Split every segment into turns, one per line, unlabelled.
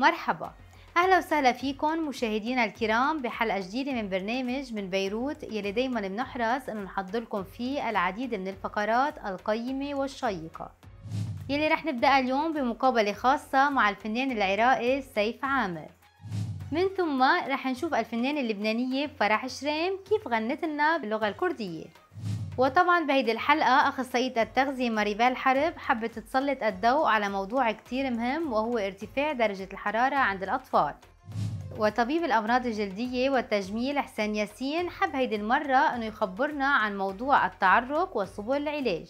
مرحبا اهلا وسهلا فيكم مشاهدينا الكرام بحلقه جديده من برنامج من بيروت يلي دايما بنحرص انه نحضر لكم فيه العديد من الفقرات القيمه والشيقه يلي رح نبدأ اليوم بمقابلة خاصة مع الفنان العراقي سيف عامر من ثم رح نشوف الفنانة اللبنانية فرح شريم كيف غنت لنا باللغة الكردية وطبعا بهيدي الحلقة أخصائية التغذية ماريبال حرب حبت تسلط الضوء على موضوع كتير مهم وهو ارتفاع درجة الحرارة عند الأطفال وطبيب الأمراض الجلدية والتجميل حسين ياسين حب هيدي المرة أنه يخبرنا عن موضوع التعرق وسبل العلاج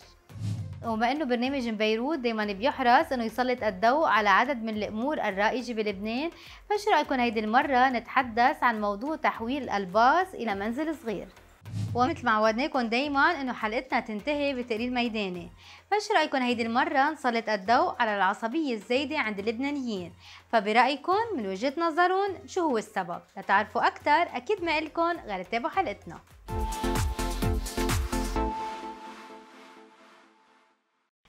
وما انه برنامج بيروت دايما بيحرص انه يسلط الضوء على عدد من الامور الرائجه بلبنان فشو رايكم هيدي المره نتحدث عن موضوع تحويل الباص الى منزل صغير ومثل ما عودناكم دايما انه حلقتنا تنتهي بتقرير ميداني فش رايكم هيدي المره نسلط الضوء على العصبيه الزايده عند اللبنانيين فبرايكم من وجهه نظرهم شو هو السبب لتعرفوا اكثر اكيد ما لكم غير تتابعوا حلقتنا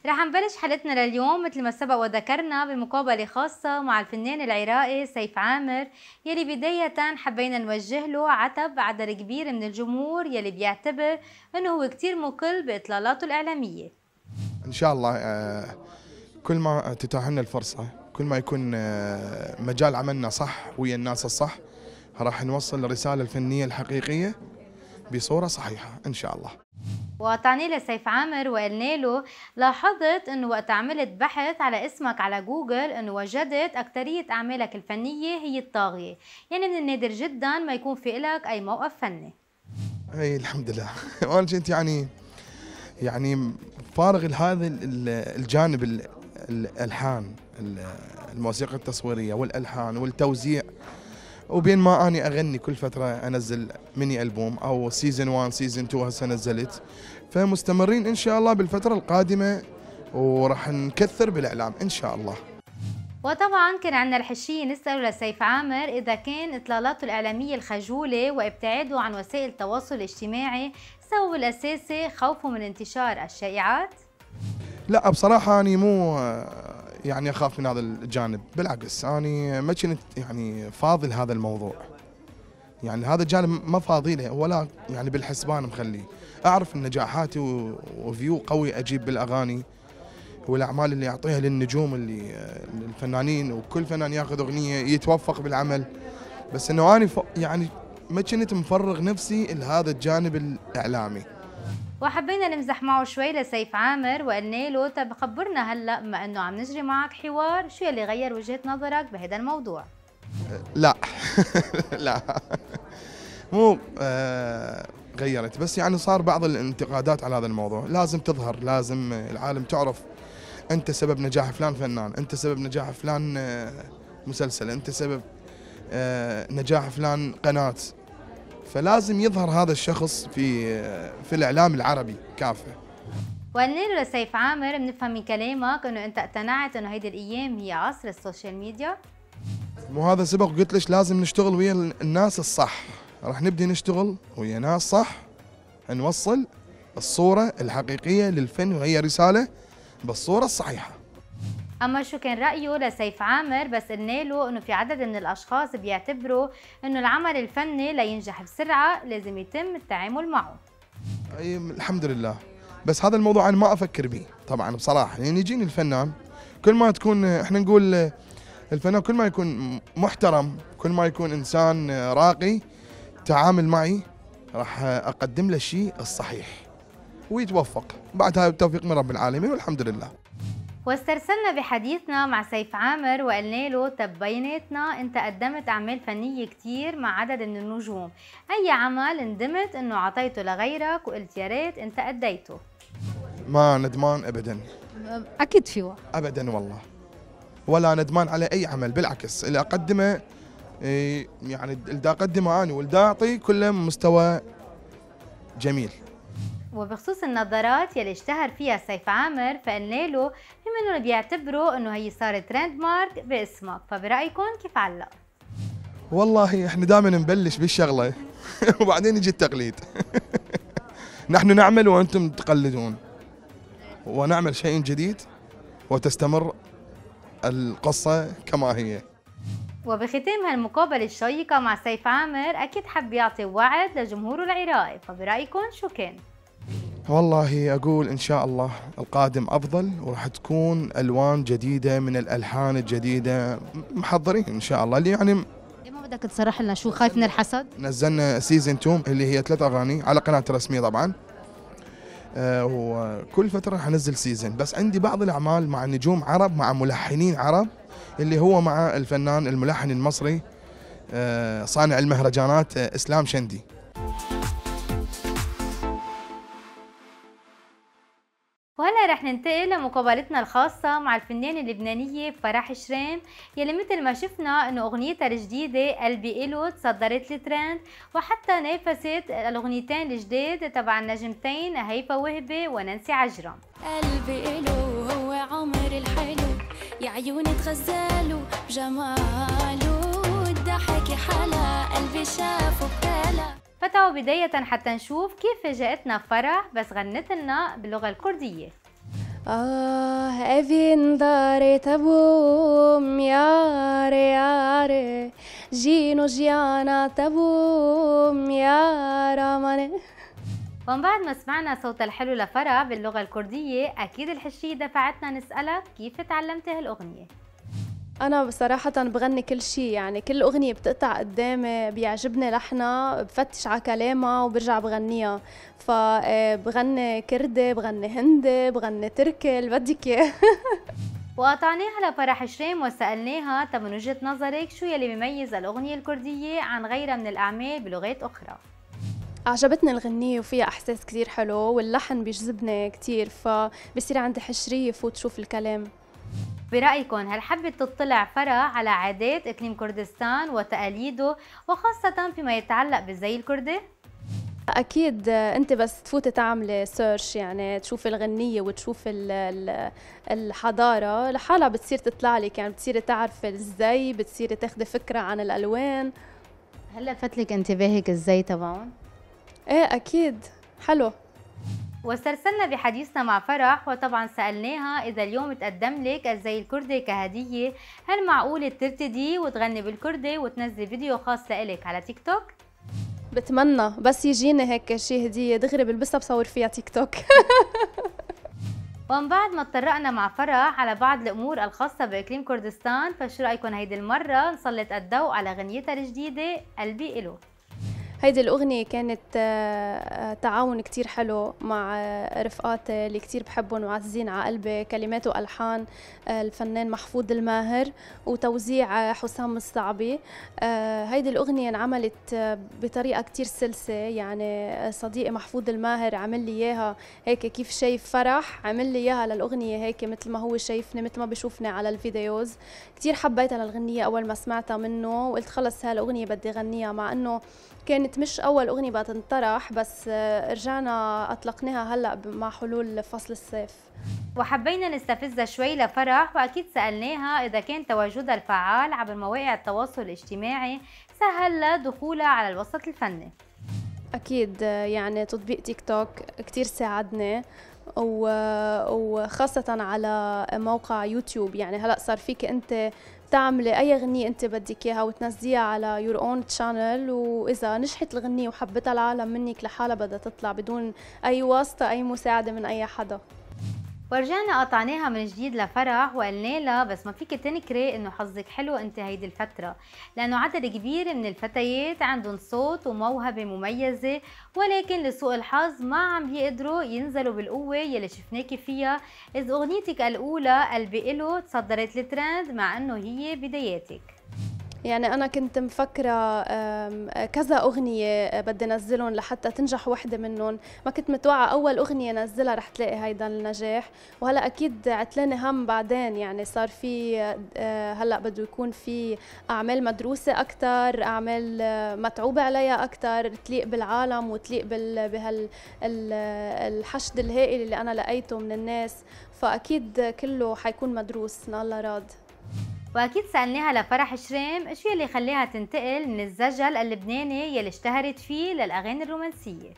رح نبلش حلقتنا لليوم مثل ما سبق وذكرنا بمقابلة خاصة مع الفنان العراقي سيف عامر يلي بداية حبينا نوجه له عتب عدد كبير من الجمهور يلي بيعتبر انه هو كتير مقل باطلالاته الاعلامية
ان شاء الله آه، كل ما تتاح لنا الفرصة كل ما يكون آه، مجال عملنا صح ويا الناس الصح راح نوصل الرسالة الفنية الحقيقية بصورة صحيحة ان شاء الله
وقطعني لسيف عامر وقلنا له لاحظت انه وقت عملت بحث على اسمك على جوجل انه وجدت اكترية اعمالك الفنية هي الطاغية يعني من النادر جدا ما يكون في لك اي موقف فني
اي الحمد لله وانا كنت يعني يعني فارغ لهذا الجانب الالحان الموسيقى التصويريه والالحان والتوزيع وبين ما اني اغني كل فتره انزل ميني البوم او سيزون 1 سيزون 2 هسه نزلت فمستمرين ان شاء الله بالفتره القادمه وراح نكثر بالاعلام ان شاء الله
وطبعا كان عندنا الحشية نسأله لسيف عامر إذا كان إطلالاته الإعلامية الخجولة وابتعاده عن وسائل التواصل الاجتماعي سبب الأساسي خوفه من انتشار الشائعات؟
لا بصراحة أنا مو يعني اخاف من هذا الجانب بالعكس انا ما كنت يعني فاضي لهذا الموضوع يعني هذا الجانب ما فاضي له ولا يعني بالحسبان مخليه اعرف نجاحاتي وفيو قوي اجيب بالاغاني والاعمال اللي اعطيها للنجوم اللي الفنانين وكل فنان ياخذ اغنيه يتوفق بالعمل بس انه انا يعني ما كنت مفرغ نفسي لهذا الجانب الاعلامي
وحبينا نمزح معه شوي لسيف عامر وقلنا له طب خبرنا هلا ما انه عم نجري معك حوار شو يلي غير وجهه نظرك بهذا الموضوع
لا لا مو آه، غيرت بس يعني صار بعض الانتقادات على هذا الموضوع لازم تظهر لازم العالم تعرف انت سبب نجاح فلان فنان انت سبب نجاح فلان آه، مسلسل انت سبب آه، نجاح فلان قناه فلازم يظهر هذا الشخص في في الاعلام العربي كافه
ونير سيف عامر بنفهم من كلامك انه انت اقتنعت انه هيدي الايام هي عصر السوشيال ميديا
مو هذا سبق قلت لك لازم نشتغل ويا الناس الصح راح نبدي نشتغل ويا ناس صح نوصل الصوره الحقيقيه للفن وهي رساله بالصوره الصحيحه
اما شو كان رايه لسيف عامر بس قلنا له انه في عدد من الاشخاص بيعتبروا انه العمل الفني لينجح بسرعه لازم يتم التعامل معه
أي الحمد لله بس هذا الموضوع انا ما افكر به طبعا بصراحه يعني يجيني الفنان كل ما تكون احنا نقول الفنان كل ما يكون محترم كل ما يكون انسان راقي تعامل معي راح اقدم له الشيء الصحيح ويتوفق بعدها بتوفيق من رب العالمين والحمد لله
واسترسلنا بحديثنا مع سيف عامر وقلنا له طب بيناتنا انت قدمت اعمال فنيه كتير مع عدد من النجوم اي عمل ندمت انه اعطيته لغيرك وقلت يا ريت انت اديته
ما ندمان ابدا اكيد في ابدا والله ولا ندمان على اي عمل بالعكس اللي اقدمه إيه، يعني اللي اقدمه انا واللي اعطي كله مستوى جميل
وبخصوص النظارات يلي اشتهر فيها سيف عامر فقلنا له في منهم بيعتبروا انه هي صارت ترند مارك باسمك فبرايكم كيف علق؟
والله احنا دائما نبلش بالشغله وبعدين يجي التقليد نحن نعمل وانتم تقلدون ونعمل شيء جديد وتستمر القصه كما هي
وبختام هالمقابلة الشيقة مع سيف عامر أكيد حب يعطي وعد لجمهوره العراقي فبرأيكم شو كان؟
والله أقول إن شاء الله القادم أفضل وراح تكون ألوان جديدة من الألحان الجديدة محضرين إن شاء الله اللي يعني
إيه، ما بدك تصرح لنا شو خايف من الحسد؟
نزلنا سيزون 2 اللي هي ثلاث أغاني على قناة رسمية طبعا آه وكل فترة حنزل سيزن بس عندي بعض الأعمال مع نجوم عرب مع ملحنين عرب اللي هو مع الفنان الملحن المصري آه صانع المهرجانات آه إسلام شندي
رح ننتقل لمقابلتنا الخاصة مع الفنانة اللبنانية فرح شريم يلي مثل ما شفنا انه اغنيتها الجديدة قلبي إلو تصدرت الترند وحتى نافست الاغنيتين الجديد تبع النجمتين هيفا وهبة وننسي عجرم قلبي إلو هو عمر الحلو يا عيوني تغزلوا بجماله الضحك حلا قلبي شافه بكلا فتعوا بداية حتى نشوف كيف فاجأتنا فرح بس غنت لنا باللغة الكردية
آه evin dare tabum yare yare جينو جيانا تبوم يا
راماني ومن بعد ما سمعنا صوت الحلو لفرا باللغة الكردية أكيد الحشية دفعتنا نسألك كيف تعلمت هالأغنية
أنا بصراحة بغني كل شيء يعني كل أغنية بتقطع قدامي بيعجبني لحنها بفتش على كلامها وبرجع بغنيها فبغني آه، كردي بغني هندي بغني تركي
اللي بدك إياه وقطعناها لفرح شريم وسألناها طب من وجهة نظرك شو يلي بيميز الأغنية الكردية عن غيرها من الأعمال بلغات أخرى؟
أعجبتني الغنية وفيها إحساس كتير حلو واللحن بيجذبني كتير فبصير عندي
حشرية فوت شوف الكلام برأيكم هل حبت تطلع فرا على عادات إقليم كردستان وتقاليده وخاصة فيما يتعلق بالزي الكردي؟
اكيد انت بس تفوتي تعملي سيرش يعني تشوفي الغنيه وتشوفي الحضاره لحالها بتصير تطلع لك يعني بتصيري تعرفي الزي بتصيري تاخدي فكره عن الالوان
هلا فتلك انتباهك الزي تبعهم
ايه اكيد حلو
واسترسلنا بحديثنا مع فرح وطبعا سألناها إذا اليوم تقدم لك الزي الكردي كهدية هل معقول ترتدي وتغني بالكردي وتنزل فيديو خاص لإلك على تيك توك؟
بتمنى بس يجيني هيك شي هدية دغري بلبسها بصور فيها تيك توك
ومن بعد ما اتطرقنا مع فرح على بعض الامور الخاصه باقليم كردستان فشو رايكم هيدي المره نسلط الضوء على غنيتها الجديده قلبي الو
هيدي الأغنية كانت آه، آه، تعاون كتير حلو مع آه، رفقاتي اللي كتير بحبهم وعزيزين على قلبي كلمات وألحان الفنان محفوظ الماهر وتوزيع حسام الصعبي هيدي الأغنية انعملت بطريقة كتير سلسة يعني صديقي محفوظ الماهر عمل لي إياها هيك كيف شايف فرح عمل لي إياها للأغنية هيك مثل ما هو شايفني مثل ما بشوفني على الفيديوز كتير حبيتها للغنية أول ما سمعتها منه وقلت خلص هالأغنية بدي غنيها مع أنه كانت مش اول اغنيه بقى تنطرح
بس آه، رجعنا اطلقناها هلا مع حلول فصل الصيف وحبينا نستفزها شوي لفرح واكيد سالناها اذا كان تواجدها الفعال عبر مواقع التواصل الاجتماعي سهل لها دخولها على الوسط الفني اكيد
آه، يعني تطبيق تيك توك كثير ساعدني آه، وخاصة على موقع يوتيوب يعني هلا صار فيك انت تعملي اي غنية انت بدك اياها وتنزليها على يور اون تشانل واذا نجحت الغنية وحبتها العالم
منك لحالها بدها تطلع بدون اي واسطة اي مساعدة من اي حدا ورجعنا قطعناها من جديد لفرح وقلنا لها بس ما فيك تنكري انه حظك حلو انت هيدي الفتره لانه عدد كبير من الفتيات عندهم صوت وموهبه مميزه ولكن لسوء الحظ ما عم بيقدروا ينزلوا بالقوه يلي شفناكي فيها اذ اغنيتك الاولى قلبي الو تصدرت الترند مع انه هي بداياتك
يعني أنا كنت مفكرة كذا أغنية آه، بدي نزلهم لحتى تنجح وحدة منهم ما كنت متوقعة أول أغنية نزلها رح تلاقي هيدا النجاح وهلا أكيد عتلاني هم بعدين يعني صار في آه، آه، هلا بده يكون في أعمال مدروسة أكثر أعمال متعوبه عليها أكثر تليق بالعالم وتليق بهال الحشد الهائل اللي أنا لقيته من الناس
فأكيد كله حيكون مدروس الله راد واكيد سالناها لفرح شريم ايش يلي خليها تنتقل من الزجل اللبناني يلي اشتهرت فيه للاغاني الرومانسيه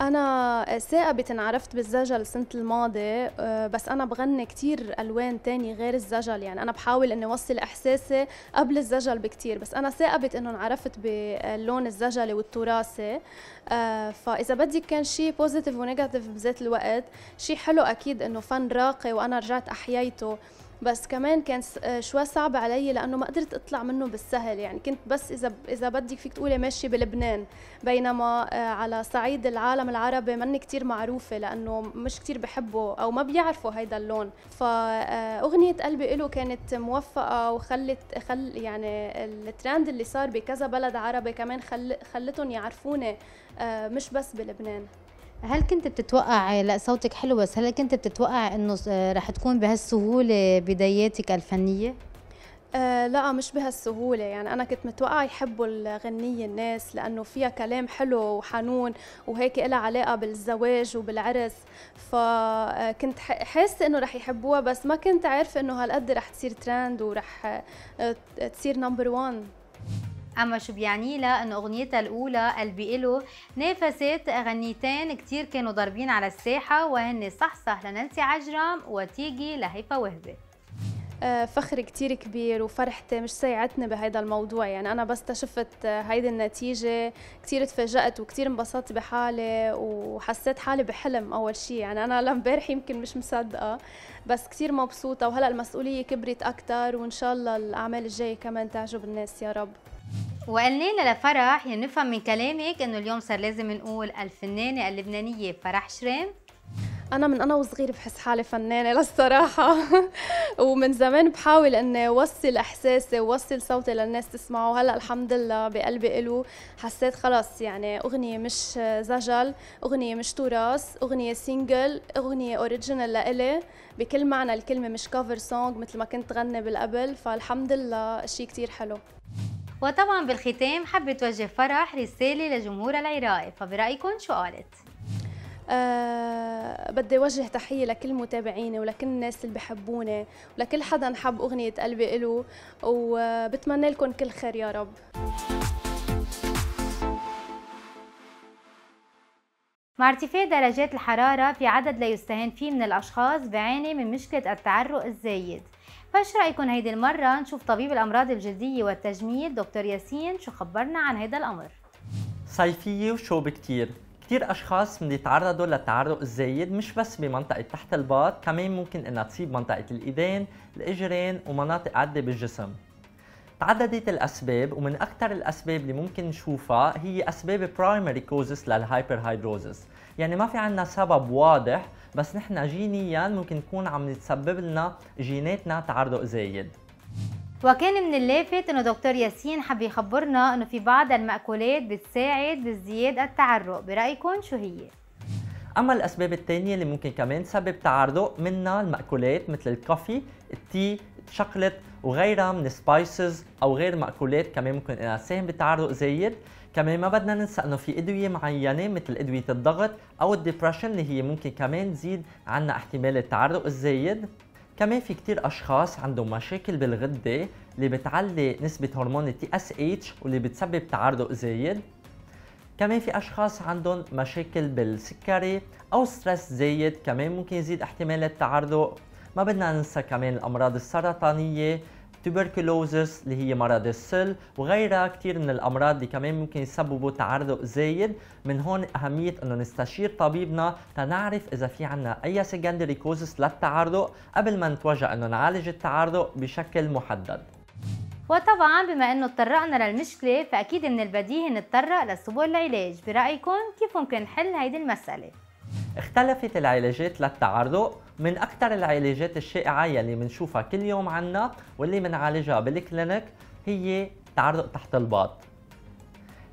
أنا ثاقبت انعرفت بالزجل السنه الماضي آه، بس أنا بغني كتير ألوان تاني غير الزجل يعني أنا بحاول إني أوصل إحساسي قبل الزجل بكتير بس أنا ثاقبت إنه انعرفت باللون الزجلي والتراثي آه، فإذا بدك كان شيء بوزيتيف ونيجاتيف بذات الوقت شيء حلو أكيد إنه فن راقي وأنا رجعت أحييته بس كمان كان آه، شوي صعب علي لانه ما قدرت اطلع منه بالسهل يعني كنت بس اذا اذا بدك فيك تقولي ماشي بلبنان بينما آه، على صعيد العالم العربي مني كتير معروفه لانه مش كتير بحبه او ما بيعرفوا هيدا اللون فاغنيه آه، قلبي له كانت موفقه وخلت خل يعني الترند اللي صار بكذا بلد عربي كمان خل خلتهم يعرفوني مش بس بلبنان
هل كنت بتتوقع لا صوتك حلو بس هل كنت بتتوقع انه رح تكون بهالسهوله بداياتك الفنيه
أه لا مش بهالسهولة يعني أنا كنت متوقعة يحبوا الغنية الناس لأنه فيها كلام حلو وحنون وهيك إلها علاقة بالزواج وبالعرس فكنت آه، حاسة إنه رح يحبوها بس ما كنت عارفة إنه هالقد رح تصير ترند ورح آه، تصير
نمبر وان أما شو بيعني لها إنه أغنيتها الأولى قلبي الو نافست غنيتين كتير كانوا ضاربين على الساحة وهن صحصح لنانسي عجرم وتيجي لهيفا وهبة
آه، فخر كتير كبير وفرحتي مش سايعتني بهيدا الموضوع يعني أنا بس شفت آه، هيدي النتيجة كتير تفاجأت وكتير انبسطت بحالي وحسيت حالي بحلم أول شيء يعني أنا لمبارح يمكن مش مصدقة بس كتير مبسوطة وهلأ المسؤولية كبرت أكتر وإن شاء الله الأعمال الجاية كمان
تعجب الناس يا رب وقلنا لها لفرح يعني نفهم من كلامك انه اليوم صار لازم نقول الفنانه اللبنانيه فرح شريم انا من انا وصغير بحس حالي فنانه
للصراحه ومن زمان بحاول اني اوصل احساسي ووصل صوتي للناس تسمعه هلا الحمد لله بقلبي الو حسيت خلص يعني اغنيه مش زجل اغنيه مش تراث اغنيه سينجل اغنيه اوريجينال لإلي بكل معنى الكلمه مش كفر سونغ مثل ما كنت غني بالقبل فالحمد لله شيء كتير
حلو وطبعا بالختام حابة توجه فرح رسالة لجمهور العراق فبرأيكم شو قالت؟ أه بدي وجه تحية لكل متابعيني
ولكل الناس اللي بحبوني ولكل حدا حب أغنية قلبي إله وبتمنى
لكم كل خير يا رب مع ارتفاع درجات الحرارة في عدد لا يستهان فيه من الأشخاص بيعاني من مشكلة التعرق الزايد فايش رايكم هيدي المره نشوف طبيب الامراض الجلديه والتجميل دكتور ياسين شو خبرنا عن هيدا الامر
صيفيه وشوب كتير كثير اشخاص من يتعرضوا للتعرق الزايد مش بس بمنطقه تحت الباط كمان ممكن انها تصيب منطقه الايدين الاجرين ومناطق عده بالجسم تعددت الاسباب ومن اكثر الاسباب اللي ممكن نشوفها هي اسباب برايمري كوزس للهايبرهايدروزس يعني ما في عندنا سبب واضح بس نحن جينيا ممكن تكون عم تسبب لنا جيناتنا تعرض زايد
وكان من اللافت انه دكتور ياسين حب يخبرنا انه في بعض المأكولات بتساعد بزياده التعرق برأيكم شو هي؟
اما الاسباب الثانيه اللي ممكن كمان تسبب تعرق منها المأكولات مثل الكافي التي، الشوكولات وغيرها من السبايسز او غير الماكولات كمان ممكن انها تساهم بالتعرق زايد، كمان ما بدنا ننسى انه في ادويه معينه مثل ادويه الضغط او الدبرشن اللي هي ممكن كمان تزيد عنا احتمال التعرق الزايد كمان في كتير اشخاص عندهم مشاكل بالغده اللي بتعلي نسبه هرمون التي اس اتش واللي بتسبب تعرق زايد كمان في اشخاص عندهم مشاكل بالسكري او ستريس زايد كمان ممكن يزيد احتمال التعرق ما بدنا ننسى كمان الامراض السرطانيه tuberculosis اللي هي مرض السل وغيرها كثير من الامراض اللي كمان ممكن يسببوا تعرق زايد من هون اهميه انه نستشير طبيبنا تنعرف اذا في عنا اي سيكندري كوزس للتعرق قبل ما نتوجه انه نعالج التعرق بشكل محدد
وطبعا بما انه اتطرقنا للمشكله فاكيد من البديهي نتطرق لسبل العلاج برايكم كيف ممكن نحل هيدي المساله
اختلفت العلاجات للتعرق من أكثر العلاجات الشائعة يلي بنشوفها كل يوم عنا واللي بنعالجها بالكلينك هي تعرق تحت الباط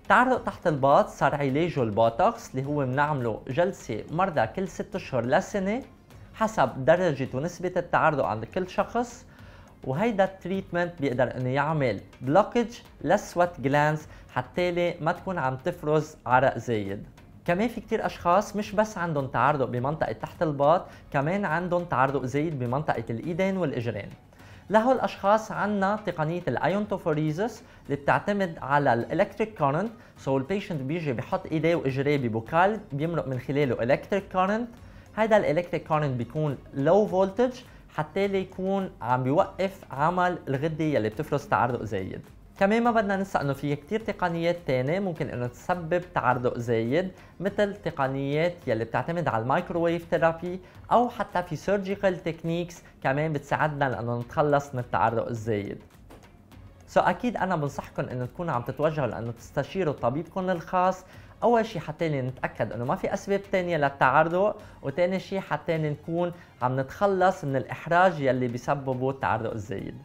تعرق تحت الباط صار علاجه البوتوكس اللي هو بنعمله جلسة مرضى كل 6 أشهر لسنة حسب درجة ونسبة التعرق عند كل شخص وهيدا التريتمنت بيقدر انه يعمل بلوكج للسوات جلانس حتى ما تكون عم تفرز عرق زايد كمان في كتير اشخاص مش بس عندهم تعرق بمنطقه تحت الباط كمان عندهم تعرق زايد بمنطقه الايدين والاجرين لهول الاشخاص عندنا تقنيه الايونتوفوريزس اللي بتعتمد على الالكتريك كورنت سو البيشنت بيجي بحط ايديه واجريه ببوكال بيمرق من خلاله الكتريك كورنت هذا الالكتريك كورنت بيكون لو فولتج حتى يكون عم بيوقف عمل الغده يلي بتفرز تعرق زايد كمان ما بدنا ننسى انه في كتير تقنيات تانية ممكن انه تسبب تعرق زايد مثل تقنيات يلي بتعتمد على الميكروويف ثيرابي او حتى في سيرجيكال تكنيكس كمان بتساعدنا لانه نتخلص من التعرق الزايد سو so, اكيد انا بنصحكم انه تكونوا عم تتوجهوا لانه تستشيروا طبيبكم الخاص اول شيء حتى نتاكد انه ما في اسباب ثانيه للتعرض وثاني شيء حتى نكون عم نتخلص من الاحراج يلي بيسببه التعرق الزايد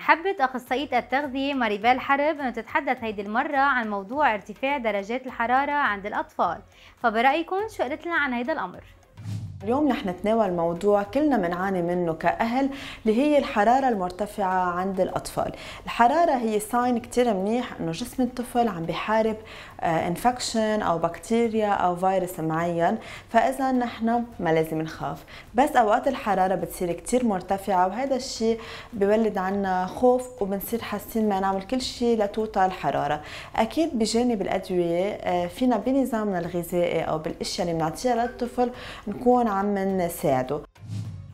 حبت أخصائية التغذية ماريبال حرب أنه تتحدث هيدي المرة عن موضوع ارتفاع درجات الحرارة عند الأطفال فبرأيكم شو قلت لنا عن هيدا الأمر؟
اليوم رح نتناول موضوع كلنا بنعاني منه كأهل اللي هي الحرارة المرتفعة عند الأطفال الحرارة هي ساين كتير منيح أنه جسم الطفل عم بحارب انفكشن آه، أو بكتيريا أو فيروس معين فإذا نحن ما لازم نخاف بس أوقات الحرارة بتصير كتير مرتفعة وهذا الشيء بيولد عنا خوف وبنصير حاسين ما نعمل كل شيء لتوطى الحرارة أكيد بجانب الأدوية آه، فينا بنظامنا الغذائي أو بالأشياء اللي بنعطيها للطفل نكون عم نساعده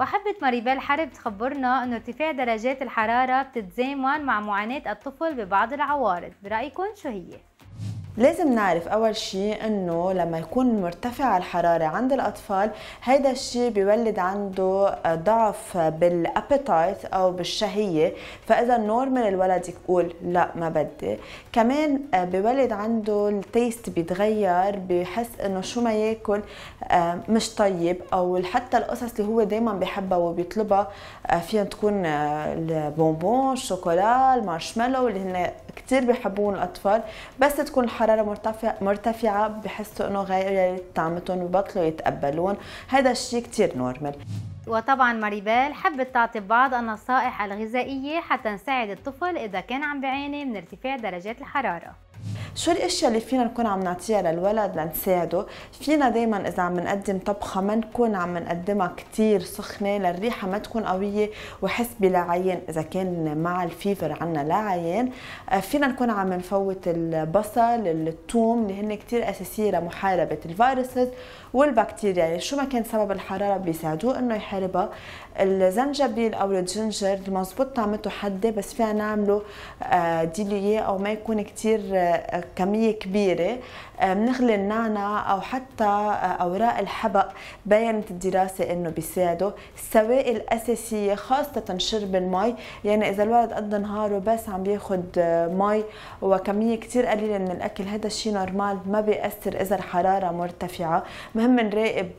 وحبت ماريبال حرب تخبرنا أن ارتفاع درجات الحرارة بتتزامن مع معاناة الطفل ببعض العوارض برأيكم شو هي؟
لازم نعرف اول شيء انه لما يكون مرتفع الحراره عند الاطفال هيدا الشيء بيولد عنده ضعف بالابيتايت او بالشهيه فاذا نورمال الولد يقول لا ما بدي كمان آه، بيولد عنده التيست بيتغير بحس انه شو ما ياكل آه، مش طيب او حتى القصص اللي هو دائما بحبها وبيطلبها آه، فيها تكون البونبون الشوكولا المارشميلو اللي هن كثير بيحبوهم الاطفال بس تكون الحرارة حراره مرتفع مرتفعه بحسوا انه غيرت طعمتهم وبطلوا يتقبلون هذا الشيء كثير نورمال
وطبعا ماريبال حبت تعطي بعض النصائح الغذائيه حتى نساعد الطفل اذا كان عم بعاني من ارتفاع درجات الحراره
شو الاشياء اللي فينا نكون عم نعطيها للولد لنساعده فينا دائما اذا عم نقدم طبخه ما نكون عم نقدمها كثير سخنه للريحه ما تكون قويه وحس بلا اذا كان مع الفيفر عنا لا عين آه، فينا نكون عم نفوت البصل الثوم اللي هن كثير اساسيه لمحاربه الفيروسز والبكتيريا يعني شو ما كان سبب الحراره بيساعدوه انه يحاربها الزنجبيل او الجنجر مزبوط طعمته حاده بس فينا نعمله آه، ديليه او ما يكون كتير آه، كميه كبيره بنغلي آه، النعناع او حتى آه، اوراق الحبق بينت الدراسه انه بيساعدوا السوائل الاساسيه خاصه شرب المي يعني اذا الولد قد نهاره بس عم بياخد آه، مي وكميه كثير قليله من الاكل هذا الشيء نورمال ما بياثر اذا الحراره مرتفعه مهم نراقب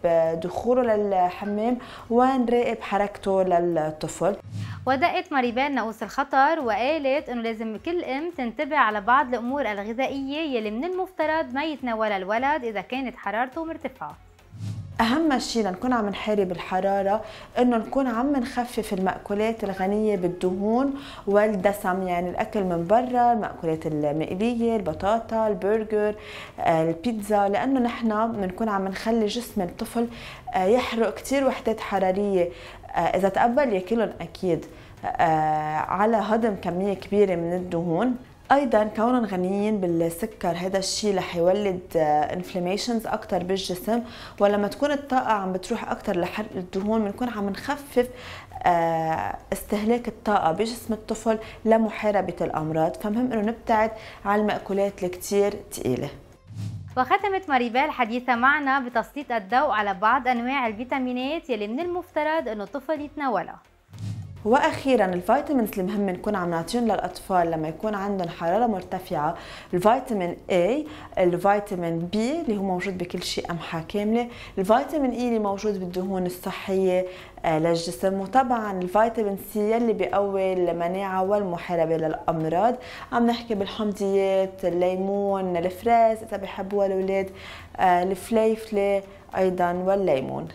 دخوله للحمام ونراقب حركته للطفل
ودقت ماريبان ناقوس الخطر وقالت انه لازم كل ام تنتبه على بعض الامور الغذائيه يلي من المفترض ما يتناولها الولد إذا كانت حرارته مرتفعة
اهم شيء لنكون عم نحارب الحراره انه نكون عم نخفف المأكولات الغنيه بالدهون والدسم يعني الاكل من برا المأكولات المقليه البطاطا البرجر البيتزا لانه نحن بنكون عم نخلي جسم الطفل آه، يحرق كثير وحدات حراريه آه، اذا تقبل ياكلهم اكيد آه، على هضم كميه كبيره من الدهون ايضا كونهم غنيين بالسكر هذا الشيء رح يولد انفلاميشنز آه، اكثر بالجسم ولما تكون الطاقه عم بتروح اكثر لحرق الدهون بنكون عم نخفف آه، استهلاك الطاقة بجسم الطفل لمحاربة الأمراض فمهم أنه نبتعد عن المأكولات الكتير تقيلة
وختمت ماريبال حديثة معنا بتسليط الضوء على بعض أنواع الفيتامينات يلي من المفترض أنه الطفل يتناولها
واخيرا الفيتامينز المهم نكون عم نعطيهم للاطفال لما يكون عندهم حراره مرتفعه الفيتامين اي الفيتامين بي اللي هو موجود بكل شيء قمحه كامله الفيتامين اي e اللي موجود بالدهون الصحيه آه، للجسم وطبعا الفيتامين سي اللي بقوي المناعه والمحاربه للامراض عم نحكي بالحمضيات الليمون الفراز اذا بحبوها الاولاد آه، الفليفله ايضا والليمون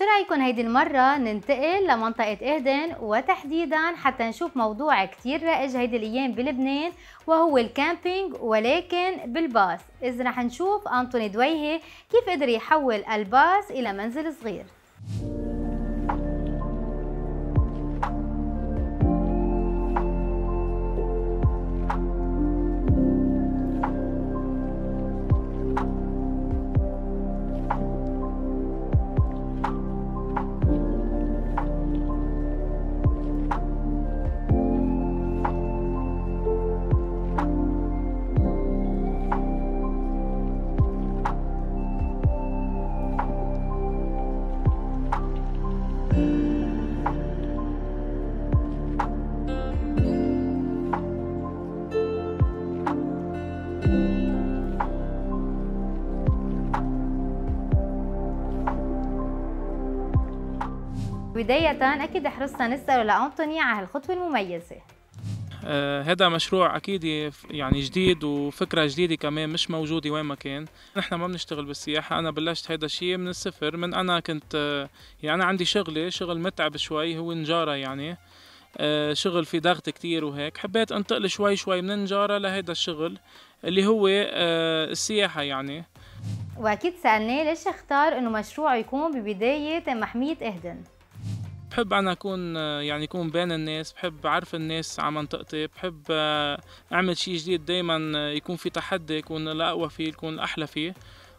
شو رايكن هيدي المرة ننتقل لمنطقة إهدن وتحديدا حتى نشوف موضوع كتير رائج هيدي الأيام بلبنان وهو الكامبينج ولكن بالباص إذ رح نشوف أنطوني دويهي كيف قدر يحول الباص إلى منزل صغير بداية أكيد حرصنا نسأله لأنطوني على هالخطوة المميزة
آه، هذا مشروع اكيد يعني جديد وفكره جديده كمان مش موجوده وين ما كان نحن ما بنشتغل بالسياحه انا بلشت هذا الشيء من الصفر من انا كنت آه، يعني انا عندي شغله شغل متعب شوي هو نجاره يعني آه، شغل في ضغط كتير وهيك حبيت انتقل شوي شوي من النجاره لهذا الشغل اللي هو السياحه يعني
واكيد سالناه ليش اختار انه مشروعه يكون ببدايه محميه اهدن
بحب أنا أكون يعني أكون بين الناس بحب أعرف الناس على منطقتي بحب آه، أعمل شيء جديد دايما آه، يكون في تحدي يكون الأقوى فيه يكون الأحلى فيه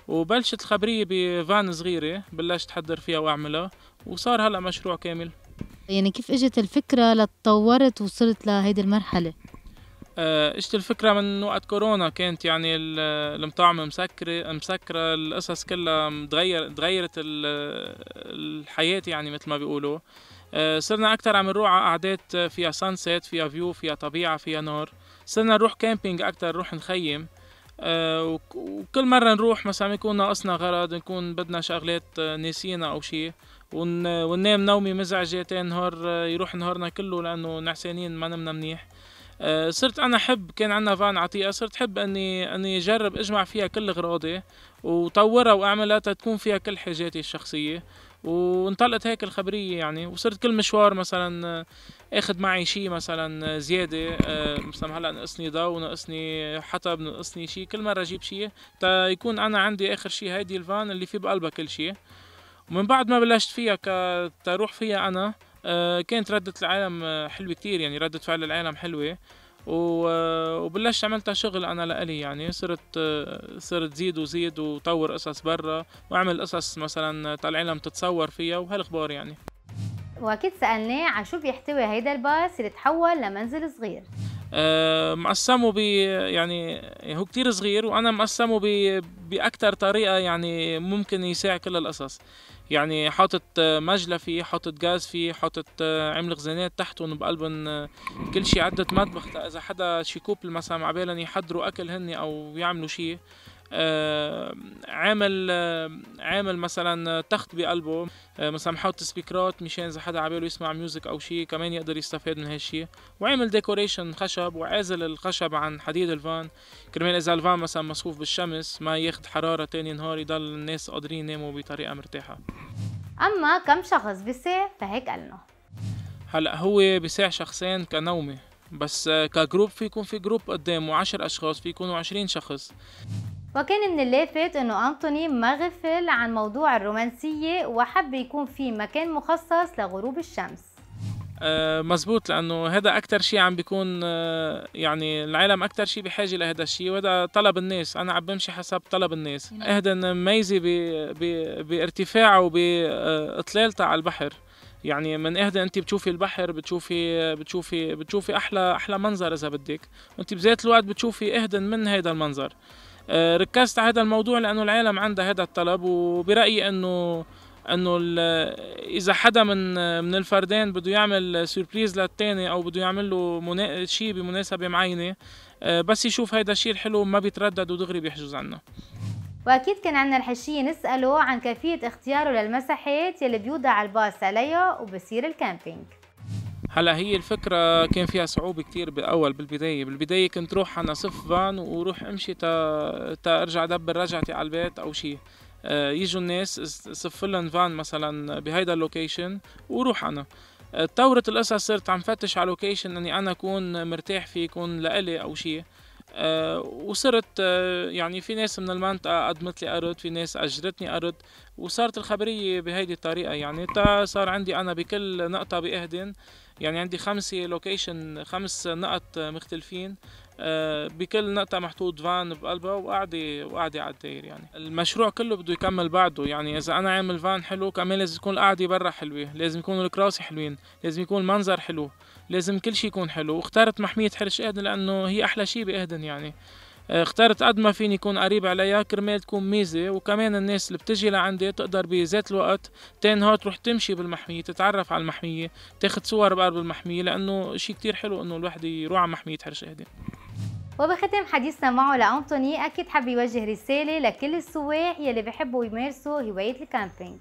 وبلشت الخبرية بفان صغيرة بلشت حضر فيها وأعملها وصار هلأ مشروع كامل
يعني كيف اجت الفكرة لتطورت وصلت لهيدي المرحلة؟
اجت آه، الفكرة من وقت كورونا كانت يعني المطاعم مسكرة مسكرة القصص كلها تغير تغيرت الحياة يعني مثل ما بيقولوا آه، صرنا أكثر عم نروح على قعدات فيها سانسيت فيها فيو فيها طبيعة فيها نار صرنا نروح كامبينج أكثر نروح نخيم آه، وكل مرة نروح مثلا يكون ناقصنا غرض نكون بدنا شغلات ناسينا أو شيء وننام نومة مزعجة تاني نهار يروح نهارنا كله لأنه نعسانين ما نمنا منيح آه، صرت انا احب كان عندنا فان عتيقه صرت احب اني اني اجرب اجمع فيها كل غراضي وطورها واعملها تكون فيها كل حاجاتي الشخصيه وانطلقت هيك الخبريه يعني وصرت كل مشوار مثلا آه، اخذ معي شيء مثلا آه، زياده مثلا هلا ناقصني ضو ناقصني حطب نقصني شيء كل مره اجيب شيء تا يكون انا عندي اخر شيء هيدي الفان اللي فيه بقلبها كل شيء ومن بعد ما بلشت فيها كتروح فيها انا آه، كانت ردة العالم آه، حلوة كتير يعني ردة فعل العالم حلوة آه، وبلشت عملتها شغل انا لإلي يعني صرت صرت زيد وزيد وطور قصص برا واعمل قصص مثلا تاع العالم تتصور فيها وهالاخبار يعني
واكيد سالناه عن شو بيحتوي هيدا الباص اللي تحول لمنزل صغير
مقسمه ب يعني هو كتير صغير وانا مقسمه باكثر طريقه يعني ممكن يساع كل القصص يعني حاطط آه، مجلة فيه حاطط غاز فيه حاطط آه، عمل خزانات تحتهم بقلبهم آه، كل شيء عدة مطبخ إذا حدا شيكوب كوبل مثلا عبالا يحضروا أكل هني أو يعملوا شي آه، عامل آه، عامل مثلا تخت بقلبه آه، مثلا محط سبيكرات مشان اذا حدا عباله يسمع ميوزك او شيء كمان يقدر يستفاد من هالشيء وعامل ديكوريشن خشب وعازل الخشب عن حديد الفان كرمال اذا الفان مثلا مصفوف بالشمس ما ياخذ حراره تاني نهار يضل الناس قادرين يناموا بطريقه مرتاحه
اما كم شخص بيساع فهيك قالنا
هلا هو بيساع شخصين كنومه بس كجروب في يكون في جروب قدامه 10 اشخاص في يكونوا شخص
وكان من اللافت انه انتوني ما غفل عن موضوع الرومانسية وحب يكون في مكان مخصص لغروب الشمس
أه مزبوط لانه هذا اكثر شيء عم بيكون أه يعني العالم اكثر شيء بحاجه لهذا الشيء وهذا طلب الناس انا عم بمشي حسب طلب الناس نعم. اهدن ميزه بارتفاعه وباطلالته آه، على البحر يعني من اهدى انت بتشوفي البحر بتشوفي بتشوفي بتشوفي احلى احلى منظر اذا بدك وانت بذات الوقت بتشوفي اهدى من هذا المنظر آه، ركزت على هذا الموضوع لانه العالم عندها هذا الطلب وبرايي انه انه اذا حدا من من الفردين بده يعمل سيربريز للثاني او بده يعمل له منا... شيء بمناسبه معينه آه، بس يشوف هذا الشيء الحلو ما بيتردد ودغري بيحجز عنه
واكيد كان عندنا الحشيه نساله عن كيفيه اختياره للمساحات يلي بيوضع الباص عليها وبصير الكامبينج
هلا هي الفكرة كان فيها صعوبة كتير بأول بالبداية بالبداية كنت روح أنا صف فان وروح أمشي تا, تا أرجع دبر رجعتي على البيت أو شي آه، يجوا الناس صف لهم فان مثلا بهيدا اللوكيشن وروح أنا تطورت آه، القصة صرت عم فتش على لوكيشن اني انا اكون مرتاح فيه يكون لإلي او شيء آه، وصرت آه، يعني في ناس من المنطقة قدمت لي أرض في ناس أجرتني أرض وصارت الخبرية بهيدي الطريقة يعني تا صار عندي أنا بكل نقطة بأهدن يعني عندي خمسة لوكيشن خمس نقط مختلفين آه، بكل نقطة محطوط فان بقلبها وقعدي وقعدي على الدير يعني المشروع كله بده يكمل بعده يعني إذا أنا عامل فان حلو كمان لازم تكون القعدة برا حلوة لازم يكون الكراسي حلوين لازم يكون المنظر حلو لازم كل شيء يكون حلو واخترت محمية حرش اهدن لأنه هي أحلى شيء بأهدن يعني آه، اخترت قد ما فيني يكون قريب عليها كرمال تكون ميزة وكمان الناس اللي بتجي لعندي تقدر بذات الوقت تنهار تروح تمشي بالمحمية تتعرف على المحمية تاخد صور بقرب المحمية لأنه شيء كتير حلو إنه الواحد يروح على محمية حرش اهدن
وبختم حديثنا معه لأنطوني أكيد حب يوجه رسالة لكل السواح يلي بحبوا يمارسوا هواية الكامبينج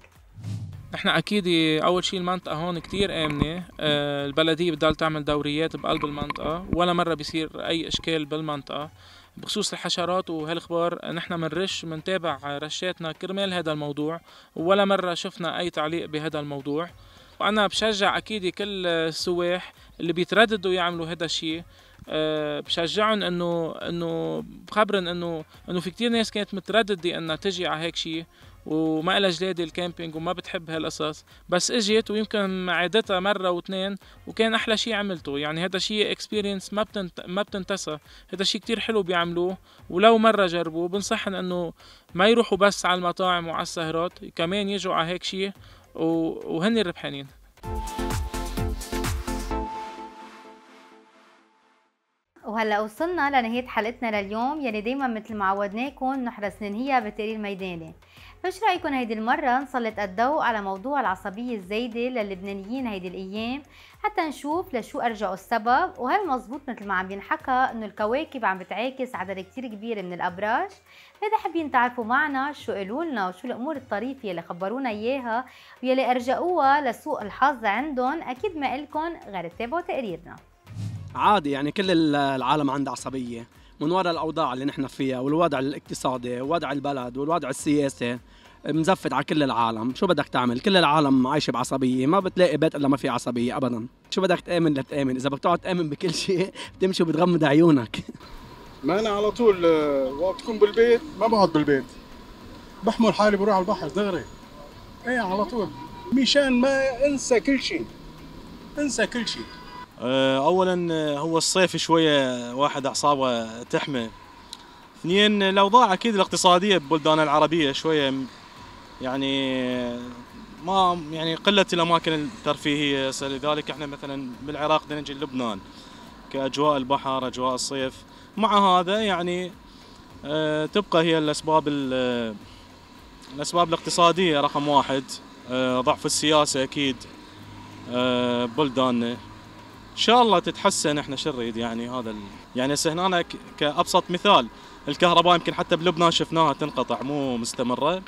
نحن اكيد اول شيء المنطقه هون كتير امنه آه، البلديه بتضل تعمل دوريات بقلب المنطقه ولا مره بيصير اي اشكال بالمنطقه بخصوص الحشرات وهالاخبار نحن منرش منتابع رشاتنا كرمال هذا الموضوع ولا مره شفنا اي تعليق بهذا الموضوع وانا بشجع اكيد كل السواح اللي بيترددوا يعملوا هذا الشيء أه بشجعهم انه انه بخبرن انه انه في كتير ناس كانت متردده انها تجي على هيك شيء وما لها جلادة الكامبينج وما بتحب هالقصص بس اجت ويمكن عادتها مرة واثنين وكان احلى شيء عملته يعني هذا شيء اكسبيرينس ما بتنت... ما بتنتسى هذا شيء كتير حلو بيعملوه ولو مرة جربوه بنصحهم انه ما يروحوا بس على المطاعم وعلى السهرات كمان يجوا على هيك شيء و... وهن الربحانين
وهلا وصلنا لنهايه حلقتنا لليوم يلي دايما مثل ما عودناكم نحرص ننهيها بالتقرير الميداني ايش رايكم هيدي المره نسلط الضوء على موضوع العصبيه الزايده للبنانيين هيدي الايام حتى نشوف لشو ارجعوا السبب وهل مزبوط مثل ما عم ينحكى انه الكواكب عم بتعاكس عدد كتير كبير من الابراج اذا حابين تعرفوا معنا شو قالوا لنا وشو الامور الطريفه يلي خبرونا اياها ويلي ارجعوها لسوء الحظ عندهم اكيد ما الكم غير تتابعوا تقريرنا
عادي يعني كل العالم عندها عصبيه من وراء الاوضاع اللي نحن فيها والوضع الاقتصادي ووضع البلد والوضع السياسي مزفت على كل العالم شو بدك تعمل كل العالم عايشة بعصبية ما بتلاقي بيت إلا ما في عصبية أبدا شو بدك تآمن لتآمن إذا بدك تقعد تآمن بكل شيء بتمشي وبتغمض عيونك ما أنا على طول
آه، وقت تكون بالبيت ما بقعد بالبيت بحمل حالي بروح على البحر دغري
ايه على طول مشان ما انسى كل شيء انسى كل شيء آه، اولا آه، هو الصيف شويه واحد اعصابه تحمى اثنين الاوضاع اكيد الاقتصاديه ببلدان العربيه شويه يعني آه، ما يعني قله الاماكن الترفيهيه لذلك احنا مثلا بالعراق نجي لبنان كاجواء البحر اجواء الصيف مع هذا يعني تبقى هي الاسباب الاسباب الاقتصاديه رقم واحد ضعف السياسه اكيد بلداننا ان شاء الله تتحسن احنا شريد يعني هذا ال... يعني هسه هنا كابسط مثال الكهرباء يمكن حتى بلبنان شفناها تنقطع مو مستمره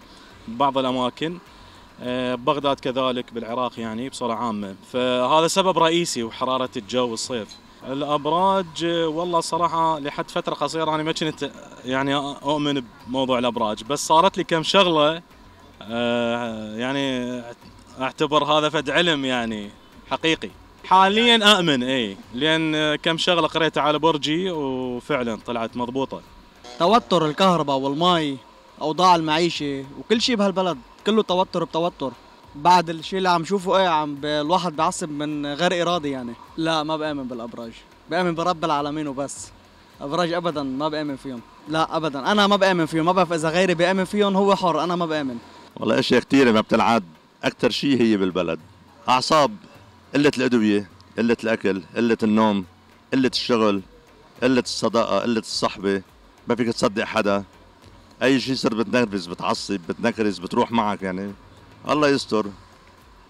ببعض الاماكن آه، بغداد كذلك بالعراق يعني بصوره عامه فهذا سبب رئيسي وحراره الجو الصيف الابراج والله صراحه لحد فتره قصيره انا ما كنت يعني اؤمن بموضوع الابراج بس صارت لي كم شغله آه، يعني اعتبر هذا فد علم يعني حقيقي حاليا امن اي لان كم شغله قريتها على برجي وفعلا طلعت مضبوطه
توتر الكهرباء والماي اوضاع المعيشه وكل شيء بهالبلد كله توتر بتوتر بعد الشيء اللي عم شوفه ايه عم الواحد بعصب من غير ارادي يعني لا ما بامن بالابراج بامن برب العالمين وبس ابراج ابدا ما بامن فيهم لا ابدا انا ما بامن فيهم ما بعرف اذا غيري بامن فيهم هو حر انا ما بامن
والله اشياء كثيره ما بتلعب اكثر شيء هي بالبلد اعصاب قلة الأدوية قلة الأكل قلة النوم قلة الشغل قلة الصداقة قلة الصحبة ما فيك تصدق حدا أي شيء صرت بتنرفز بتعصب بتنكرز بتروح معك يعني الله يستر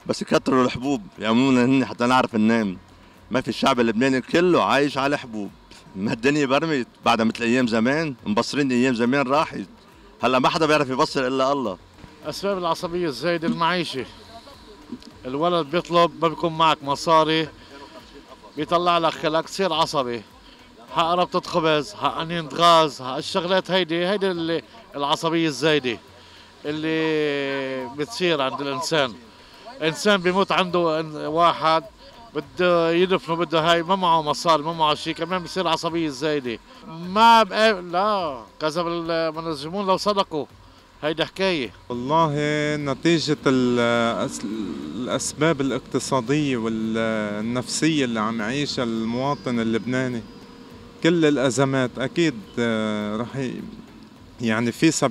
بس يكتروا الحبوب يعملون يعني هن حتى نعرف ننام ما في الشعب اللبناني كله عايش على حبوب ما الدنيا برمت بعدها مثل ايام زمان مبصرين ايام زمان راحت هلا ما حدا بيعرف يبصر الا الله
اسباب العصبيه الزايده المعيشه الولد بيطلب ما بيكون معك مصاري بيطلع لك خلق تصير عصبي حق ربطة خبز حق أنين غاز حق الشغلات هيدي هيدي اللي العصبية الزايدة اللي بتصير عند الإنسان إنسان بيموت عنده واحد بده يدفنه بده هاي ما معه مصاري ما معه شيء كمان بصير عصبية زايدة ما بقى لا كذا من لو صدقوا هيدا حكاية
والله نتيجة الأسباب الاقتصادية والنفسية اللي عم يعيشها المواطن اللبناني كل الأزمات أكيد آه، رح يعني في 70%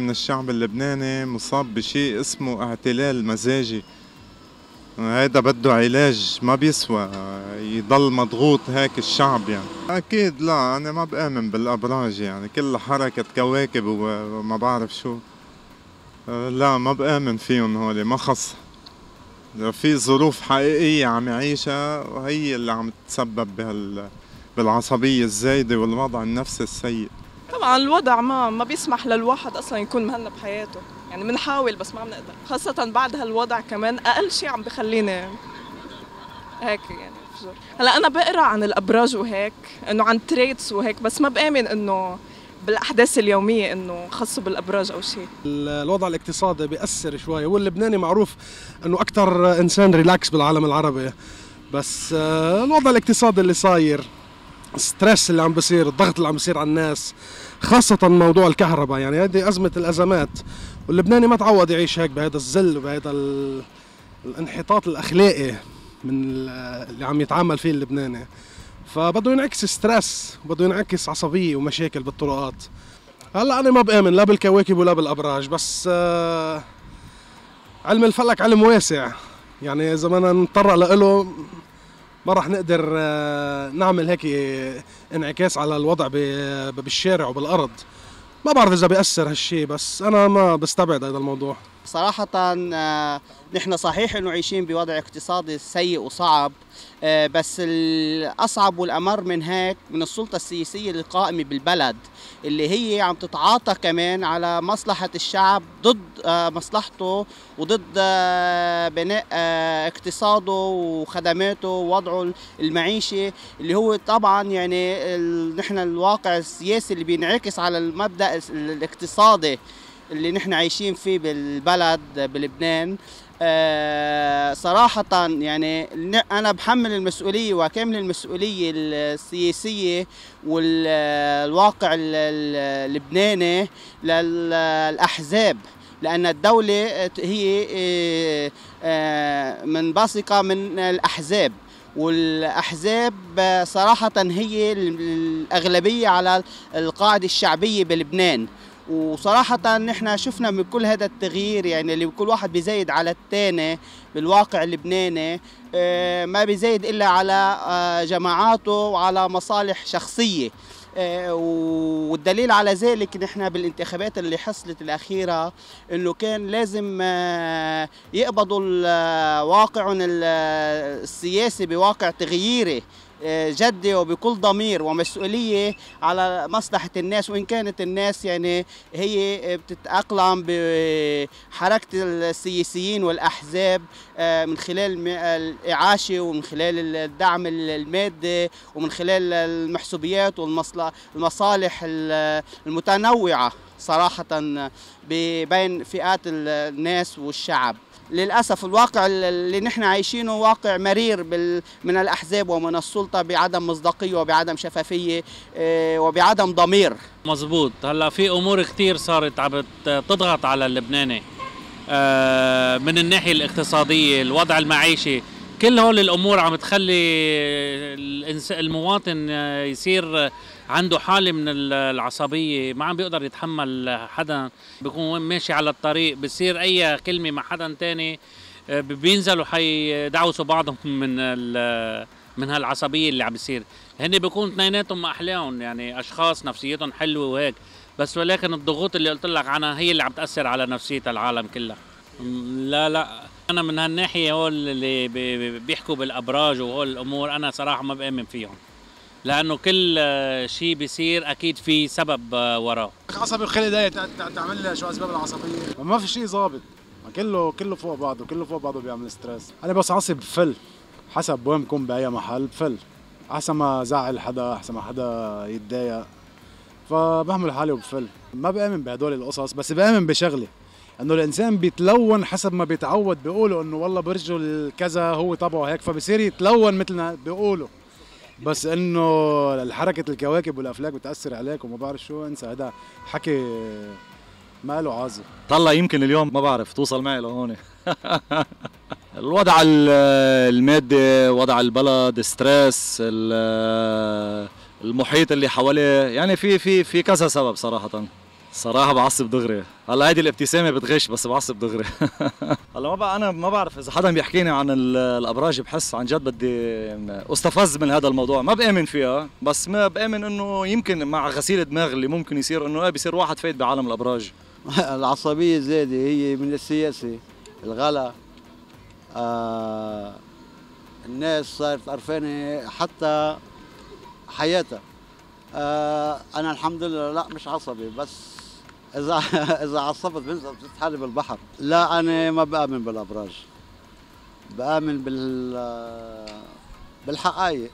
من الشعب اللبناني مصاب بشيء اسمه اعتلال مزاجي هيدا بده علاج ما بيسوى يضل مضغوط هيك الشعب يعني اكيد لا انا ما بامن بالابراج يعني كل حركه كواكب وما بعرف شو لا ما بامن فيهم هولي ما خص في ظروف حقيقيه عم يعيشها وهي اللي عم تتسبب بهال بالعصبيه الزايده والوضع النفسي السيء
طبعا الوضع ما ما بيسمح للواحد اصلا يكون مهنى بحياته يعني بنحاول بس ما عم نقدر خاصة بعد هالوضع كمان أقل شيء عم بخليني هيك يعني بفجر هلا أنا بقرا عن الأبراج وهيك إنه عن تريتس وهيك بس ما بآمن إنه بالاحداث اليوميه انه خاصه بالابراج او شيء
الوضع الاقتصادي بياثر شوي واللبناني معروف انه اكثر انسان ريلاكس بالعالم العربي بس آه، الوضع الاقتصادي اللي صاير الستريس اللي عم بصير الضغط اللي عم بصير على الناس خاصة موضوع الكهرباء يعني هذه أزمة الأزمات واللبناني ما تعود يعيش هيك بهذا الذل وبهذا ال... الانحطاط الاخلاقي من اللي عم يتعامل فيه اللبناني فبده ينعكس ستريس بده ينعكس عصبيه ومشاكل بالطرقات هلا انا ما بامن لا بالكواكب ولا بالابراج بس آه، علم الفلك علم واسع يعني اذا بدنا نتطرق له ما راح نقدر آه، نعمل هيك انعكاس على الوضع بالشارع وبالارض ما بعرف اذا بيأثر هالشي بس انا ما بستبعد هذا الموضوع
صراحة آه، نحن صحيح انه عايشين بوضع اقتصادي سيء وصعب آه، بس الاصعب والامر من هيك من السلطه السياسيه القائمه بالبلد اللي هي عم تتعاطى كمان على مصلحه الشعب ضد آه، مصلحته وضد بناء اقتصاده وخدماته ووضعه المعيشي اللي هو طبعا يعني نحن الواقع السياسي اللي بينعكس على المبدا الاقتصادي اللي نحن عايشين فيه بالبلد بلبنان آه، صراحة يعني أنا بحمل المسؤولية وأكمل المسؤولية السياسية والواقع اللبناني للأحزاب لأن الدولة هي آه، آه، منبثقة من الأحزاب والاحزاب صراحه هي الاغلبيه على القاعده الشعبيه بلبنان وصراحة نحن شفنا من كل هذا التغيير يعني اللي كل واحد بيزيد على الثاني بالواقع اللبناني آه، ما بيزيد الا على آه، جماعاته وعلى مصالح شخصية آه، والدليل على ذلك نحن بالانتخابات اللي حصلت الأخيرة أنه كان لازم يقبضوا واقعهم السياسي بواقع تغييري آه، جدة وبكل ضمير ومسؤولية على مصلحة الناس وإن كانت الناس يعني هي بتتأقلم بحركة السياسيين والأحزاب آه، من خلال الإعاشة ومن خلال الدعم المادي ومن خلال المحسوبيات والمصالح المتنوعة صراحة بين فئات الناس والشعب للاسف الواقع اللي نحن عايشينه واقع مرير من الاحزاب ومن السلطه بعدم مصداقيه وبعدم شفافيه آه، وبعدم ضمير
مزبوط هلا في امور كثير صارت عم تضغط على اللبناني آه، من الناحيه الاقتصاديه الوضع المعيشي كل هول الامور عم تخلي المواطن آه، يصير عنده حاله من العصبيه ما عم بيقدر يتحمل حدا بيكون ماشي على الطريق بصير اي كلمه مع حدا تاني آه، بينزلوا حيدعوسوا بعضهم من من هالعصبيه اللي عم بيصير هن بيكونوا اثنيناتهم احلاهم يعني اشخاص نفسيتهم حلوه وهيك بس ولكن الضغوط اللي قلت لك عنها هي اللي عم تاثر على نفسيه العالم كلها لا لا انا من هالناحيه هول اللي بيحكوا بالابراج وهول الامور انا صراحه ما بامن فيهم لانه كل آه، شيء بيصير اكيد في سبب آه، وراه
عصبي الخلي ضيق تعمل لي شو اسباب العصبيه ما في شيء ظابط كله كله فوق بعضه كله فوق بعضه بيعمل ستريس انا بس عصب فل حسب وين بكون باي محل بفل احسن ما زعل حدا احسن ما حدا يتضايق فبهمل حالي وبفل ما بامن بهدول القصص بس بامن بشغله انه الانسان بيتلون حسب ما بيتعود بيقولوا انه والله برجه الكذا هو طبعه هيك فبصير يتلون مثل ما بيقولوا بس انه حركه الكواكب والافلاك بتاثر عليك وما بعرف شو انسى هذا حكي ما له عازه طلع يمكن اليوم ما بعرف توصل معي لهون الوضع المادي وضع البلد ستريس المحيط اللي حواليه يعني في في في كذا سبب صراحه صراحه بعصب دغري هلا هيدي الابتسامه بتغش بس بعصب دغري هلا ما بقى انا ما بعرف اذا حدا بيحكيني عن الابراج بحس عن جد بدي استفز من هذا الموضوع ما بامن فيها بس ما بامن انه يمكن مع غسيل دماغ اللي ممكن يصير انه ايه بيصير واحد فايت بعالم الابراج
العصبيه زياده هي من السياسه الغلا آه الناس صارت قرفانه حتى حياتها آه انا الحمد لله لا مش عصبي بس اذا اذا عصبت بنزل بزت حالي بالبحر لا انا ما بامن بالابراج بامن بال آه، بالحقائق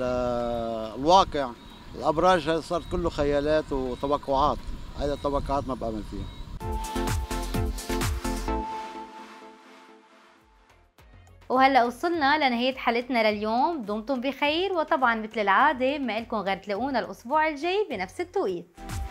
آه، الواقع الابراج هي صارت كله خيالات وتوقعات هذا توقعات ما بامن فيها
وهلا وصلنا لنهايه حلقتنا لليوم دمتم بخير وطبعا مثل العاده ما لكم غير تلاقونا الاسبوع الجاي بنفس التوقيت